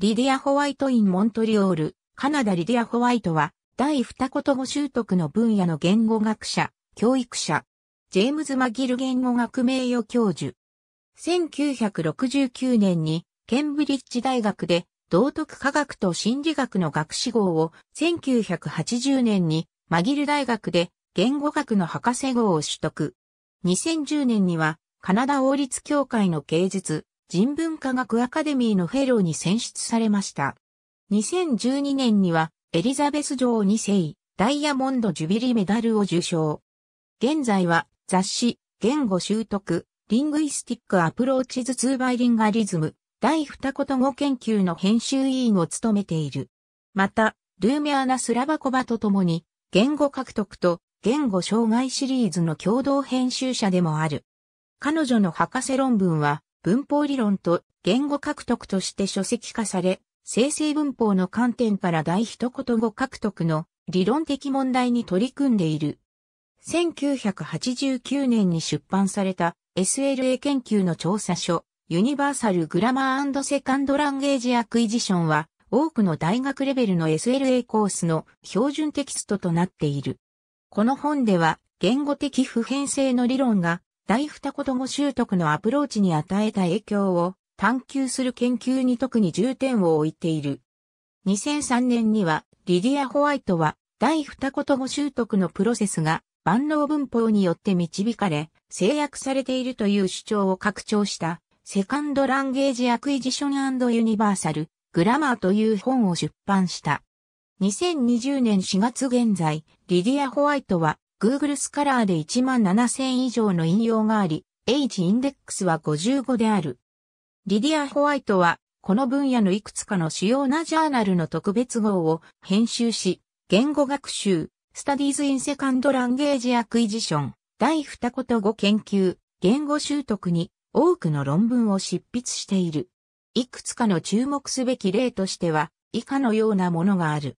リディア・ホワイト・イン・モントリオール、カナダリディア・ホワイトは、第二言語習得の分野の言語学者、教育者、ジェームズ・マギル言語学名誉教授。1969年に、ケンブリッジ大学で、道徳科学と心理学の学士号を、1980年に、マギル大学で、言語学の博士号を取得。2010年には、カナダ王立協会の芸術、人文科学アカデミーのフェローに選出されました。2012年にはエリザベス女王2世ダイヤモンドジュビリメダルを受賞。現在は雑誌言語習得リングイスティックアプローチズ2バイリンガリズム第二言語研究の編集委員を務めている。また、ルーミアーナ・スラバコバと共に言語獲得と言語障害シリーズの共同編集者でもある。彼女の博士論文は文法理論と言語獲得として書籍化され、生成文法の観点から大一言語獲得の理論的問題に取り組んでいる。1989年に出版された SLA 研究の調査書、ユニバーサル・グラマーセカンド・ランゲージ・アクイジションは、多くの大学レベルの SLA コースの標準テキストとなっている。この本では、言語的普遍性の理論が大二言語習得のアプローチに与えた影響を探求する研究に特に重点を置いている。2003年にはリディア・ホワイトは第二言語習得のプロセスが万能文法によって導かれ制約されているという主張を拡張したセカンドランゲージアクイジションユニバーサルグラマーという本を出版した。2020年4月現在、リディア・ホワイトは Google スカラーで1万7000以上の引用があり、H インデックスは55である。リディア・ホワイトは、この分野のいくつかの主要なジャーナルの特別号を編集し、言語学習、スタディーズ・イン・セカンド・ランゲージ・アクイジション、第二言語研究、言語習得に多くの論文を執筆している。いくつかの注目すべき例としては、以下のようなものがある。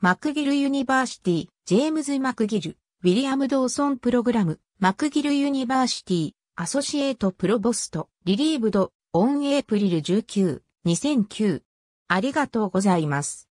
マクギル・ユニバーシティ、ジェームズ・マクギル。ウィリアム・ドーソンプログラム、マクギル・ユニバーシティ、アソシエイト・プロボスト、リリーブド、オン・エイプリル19、2009。ありがとうございます。